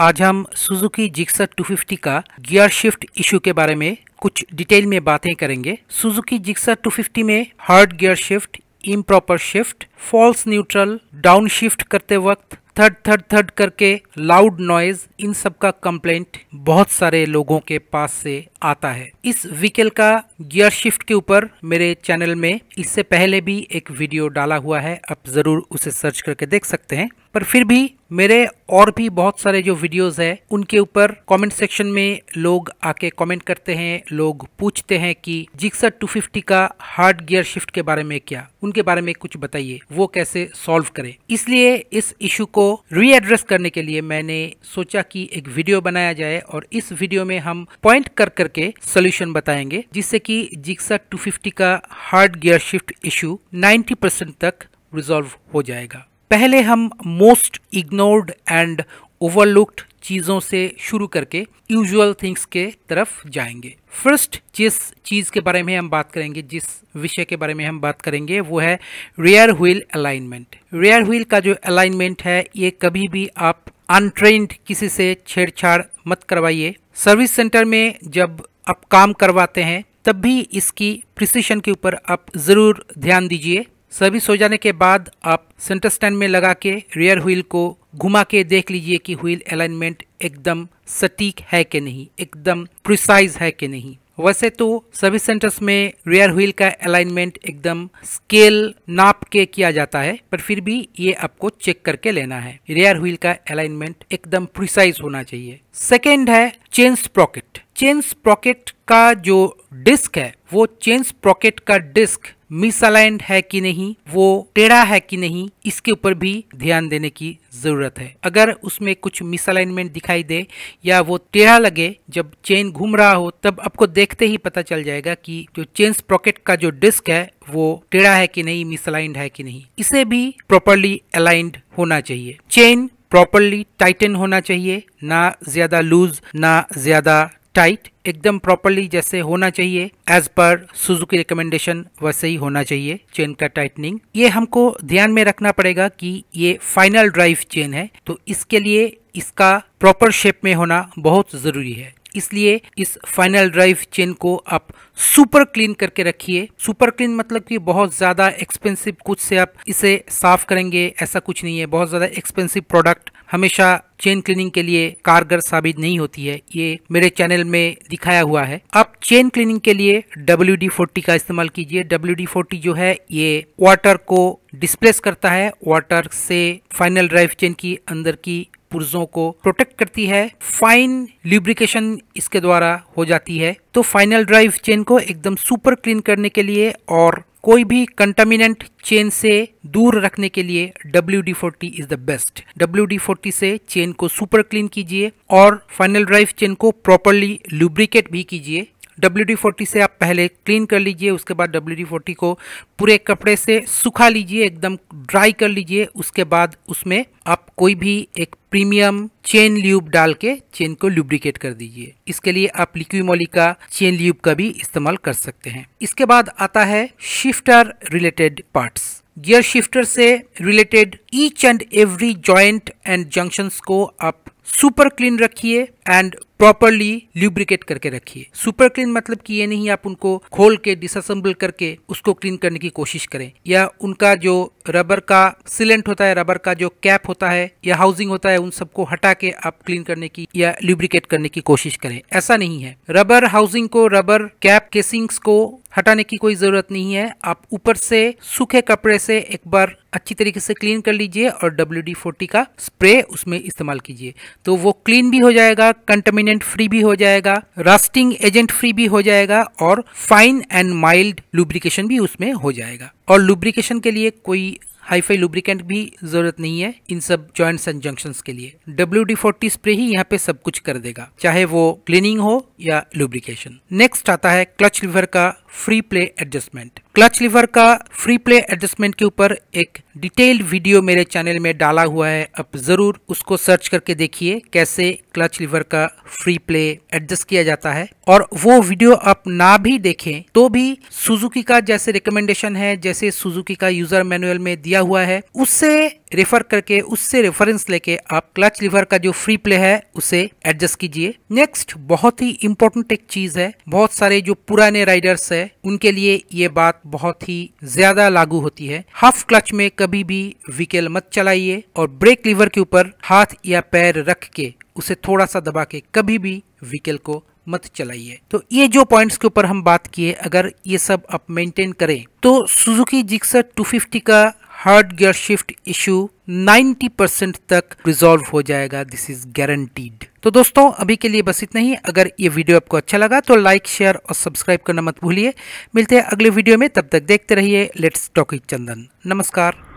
आज हम Suzuki Gixxer 250 का गियर शिफ्ट इशू के बारे में कुछ डिटेल में बातें करेंगे सुजुकी जिक्सर 250 में hard gear shift improper shift false neutral down shift करते वक्त थर्ड थर्ड थर्ड करके लाउड नॉइज इन सब का कंप्लेंट बहुत सारे लोगों के पास से आता है इस व्हीकल का गियर शिफ्ट के ऊपर मेरे चैनल में इससे पहले भी एक वीडियो डाला हुआ है आप ज़रूर उसे सर्च करके देख सकते हैं पर फिर भी मेरे और भी बहुत सारे जो वीडियोस हैं उनके ऊपर कमेंट सेक्शन में लोग आके कमेंट करते हैं लोग पूछते हैं कि जिक्सर 250 का हार्ड गियर शिफ्ट के बारे में क्या उनके बारे में कुछ बताइए वो कैसे सॉल्व करें इसलिए इस इशू को रीएड्रेस करने के लिए मैंने सोचा कि एक वीडियो बनाया जाए और इस वीडियो में हम पॉइंट कर कर करके सोल्यूशन बताएंगे जिससे कि जिक्सा 250 का hard gear shift issue 90 percent तक रिजॉल्व हो जाएगा पहले हम मोस्ट इग्नोर्ड एंड ओवरलुक्ड चीज़ों से शुरू करके यूजुअल थिंग्स के तरफ जाएंगे फर्स्ट जिस चीज़ के बारे में हम बात करेंगे जिस विषय के बारे में हम बात करेंगे वो है rear wheel alignment rear wheel का जो अलाइनमेंट है ये कभी भी आप अनट्रेंड किसी से छेड़छाड़ मत करवाइए सर्विस सेंटर में जब आप काम करवाते हैं तब भी इसकी प्रिसिशन के ऊपर आप ज़रूर ध्यान दीजिए सर्विस हो जाने के बाद आप सेंटर स्टैंड में लगा के रियर व्हील को घुमा के देख लीजिए कि व्हील अलाइनमेंट एकदम सटीक है कि नहीं एकदम प्रिसाइज है कि नहीं वैसे तो सभी सेंटर्स में रेयर व्हील का अलाइनमेंट एकदम स्केल नाप के किया जाता है पर फिर भी ये आपको चेक करके लेना है रेयर व्हील का अलाइनमेंट एकदम प्रिसाइज होना चाहिए सेकेंड है चेन स्प्रॉकेट चेन स्प्रॉकेट का जो डिस्क है वो चेन स्प्रॉकेट का डिस्क मिसअलाइंड है कि नहीं वो टेढ़ा है कि नहीं इसके ऊपर भी ध्यान देने की ज़रूरत है अगर उसमें कुछ मिसअलाइनमेंट दिखाई दे या वो टेढ़ा लगे जब चेन घूम रहा हो तब आपको देखते ही पता चल जाएगा कि जो चेन स्प्रॉकेट का जो डिस्क है वो टेढ़ा है कि नहीं मिसअलाइंड है कि नहीं इसे भी प्रॉपरली अलाइंड होना चाहिए चेन प्रॉपरली टाइटन होना चाहिए ना ज़्यादा लूज ना ज़्यादा टाइट एकदम प्रॉपरली जैसे होना चाहिए एज पर सुजुकी रिकमेंडेशन वैसे ही होना चाहिए चेन का टाइटनिंग ये हमको ध्यान में रखना पड़ेगा कि ये फाइनल ड्राइव चेन है तो इसके लिए इसका प्रॉपर शेप में होना बहुत ज़रूरी है इसलिए इस फाइनल ड्राइव चेन को आप सुपर क्लीन करके रखिए सुपर क्लीन मतलब कि बहुत ज़्यादा एक्सपेंसिव कुछ से आप इसे साफ करेंगे ऐसा कुछ नहीं है बहुत ज़्यादा एक्सपेंसिव प्रोडक्ट हमेशा चेन क्लीनिंग के लिए कारगर साबित नहीं होती है ये मेरे चैनल में दिखाया हुआ है अब चेन क्लीनिंग के लिए डब्ल्यू डी फोर्टी का इस्तेमाल कीजिए डब्ल्यू डी फोर्टी जो है ये वाटर को डिस्प्लेस करता है वाटर से फाइनल ड्राइव चेन की अंदर की पुर्जों को प्रोटेक्ट करती है फाइन लिब्रिकेशन इसके द्वारा हो जाती है तो फाइनल ड्राइव चेन को एकदम सुपर क्लीन करने के लिए और कोई भी कंटामिनेंट चेन से दूर रखने के लिए W D forty is the best W D forty से चेन को सुपर क्लीन कीजिए और फाइनल ड्राइव चेन को प्रॉपरली लुब्रिकेट भी कीजिए डब्ल्यू फोर्टी से आप पहले क्लीन कर लीजिए उसके बाद डब्ल्यू फोर्टी को पूरे कपड़े से सुखा लीजिए एकदम ड्राई कर लीजिए उसके बाद उसमें आप कोई भी एक प्रीमियम चेन ल्यूब डाल के चेन को लुब्रिकेट कर दीजिए इसके लिए आप लिक्विमोली का चेन ल्यूब का भी इस्तेमाल कर सकते हैं इसके बाद आता है shifter related parts gear shifter से related each and every joint and junctions को आप सुपर क्लीन रखिए एंड प्रॉपरली ल्यूब्रिकेट करके रखिए सुपर क्लीन मतलब कि ये नहीं आप उनको खोल के डिसअसेंबल करके उसको क्लीन करने की कोशिश करें या उनका जो रबर का सिलेंट होता है रबर का जो कैप होता है या हाउसिंग होता है उन सबको हटा के आप क्लीन करने की या ल्यूब्रिकेट करने की कोशिश करें ऐसा नहीं है रबर हाउसिंग को रबर कैप केसिंग्स को हटाने की कोई ज़रूरत नहीं है आप ऊपर से सूखे कपड़े से एक बार अच्छी तरीके से क्लीन कर लीजिए और डब्ल्यू डी फोर्टी का स्प्रे उसमें इस्तेमाल कीजिए तो वो क्लीन भी हो जाएगा कंटेमिनेट एजेंट फ्री भी हो जाएगा रस्टिंग एजेंट फ्री भी हो जाएगा और फाइन एंड माइल्ड लुब्रिकेशन भी उसमें हो जाएगा और लुब्रिकेशन के लिए कोई हाईफाई लुब्रिकेंट भी जरूरत नहीं है इन सब जॉइंट्स एंड जंक्शन के लिए डब्ल्यू डी फोर्टी स्प्रे ही यहाँ पे सब कुछ कर देगा चाहे वो क्लीनिंग हो या लुब्रिकेशन नेक्स्ट आता है क्लच लिवर का free play adjustment clutch lever का फ्री प्ले एडजस्टमेंट के ऊपर एक डिटेल्ड वीडियो मेरे चैनल में डाला हुआ है आप ज़रूर उसको सर्च करके देखिए कैसे क्लच लिवर का फ्री प्ले एडजस्ट किया जाता है और वो वीडियो आप ना भी देखें तो भी सुजुकी का जैसे रिकमेंडेशन है जैसे सुजुकी का यूज़र मैनुअल में दिया हुआ है उससे रेफर करके उससे रेफरेंस लेके आप क्लच लिवर का जो फ्री प्ले है उसे एडजस्ट कीजिए नेक्स्ट बहुत ही इम्पोर्टेंट एक चीज है बहुत सारे जो पुराने राइडर्स है उनके लिए ये बात बहुत ही ज्यादा लागू होती है हाफ क्लच में कभी भी व्हीकल मत चलाइए और ब्रेक लिवर के ऊपर हाथ या पैर रख के उसे थोड़ा सा दबा के कभी भी व्हीकल को मत चलाइए तो ये जो पॉइंट्स के ऊपर हम बात किए अगर ये सब आप मेंटेन करें तो सुजुकी जिक्सर 250 का हार्ड गियर शिफ्ट इशू 90% तक रिजोल्व हो जाएगा दिस इज गारंटीड तो दोस्तों अभी के लिए बस इतना ही अगर ये वीडियो आपको अच्छा लगा तो लाइक शेयर और सब्सक्राइब करना मत भूलिए मिलते हैं अगले वीडियो में तब तक देखते रहिए लेट्स टॉक चंदन नमस्कार